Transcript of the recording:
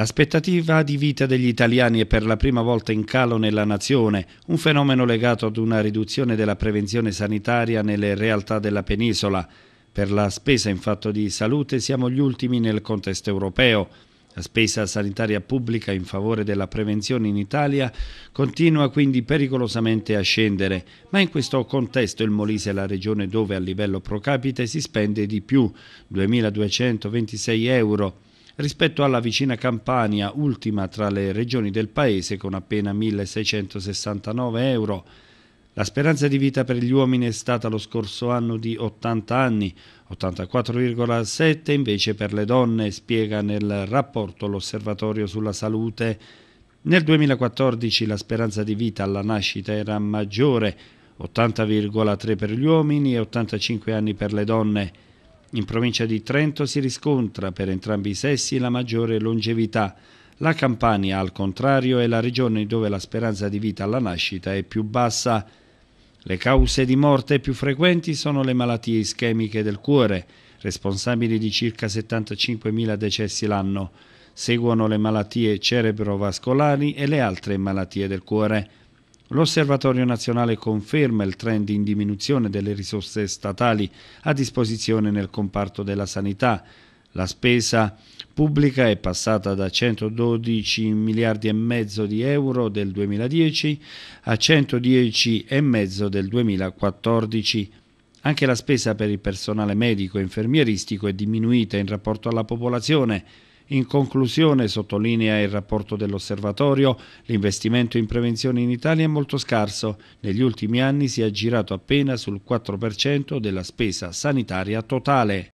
L'aspettativa di vita degli italiani è per la prima volta in calo nella nazione, un fenomeno legato ad una riduzione della prevenzione sanitaria nelle realtà della penisola. Per la spesa in fatto di salute siamo gli ultimi nel contesto europeo. La spesa sanitaria pubblica in favore della prevenzione in Italia continua quindi pericolosamente a scendere, ma in questo contesto il Molise è la regione dove a livello pro capite si spende di più, 2.226 euro rispetto alla vicina Campania, ultima tra le regioni del paese con appena 1.669 euro. La speranza di vita per gli uomini è stata lo scorso anno di 80 anni, 84,7 invece per le donne, spiega nel rapporto l'Osservatorio sulla Salute. Nel 2014 la speranza di vita alla nascita era maggiore, 80,3 per gli uomini e 85 anni per le donne. In provincia di Trento si riscontra per entrambi i sessi la maggiore longevità. La Campania, al contrario, è la regione dove la speranza di vita alla nascita è più bassa. Le cause di morte più frequenti sono le malattie ischemiche del cuore, responsabili di circa 75.000 decessi l'anno. Seguono le malattie cerebrovascolari e le altre malattie del cuore. L'Osservatorio nazionale conferma il trend in diminuzione delle risorse statali a disposizione nel comparto della sanità. La spesa pubblica è passata da 112 miliardi e mezzo di euro del 2010 a 110 e mezzo del 2014. Anche la spesa per il personale medico e infermieristico è diminuita in rapporto alla popolazione, in conclusione, sottolinea il rapporto dell'osservatorio, l'investimento in prevenzione in Italia è molto scarso. Negli ultimi anni si è girato appena sul 4% della spesa sanitaria totale.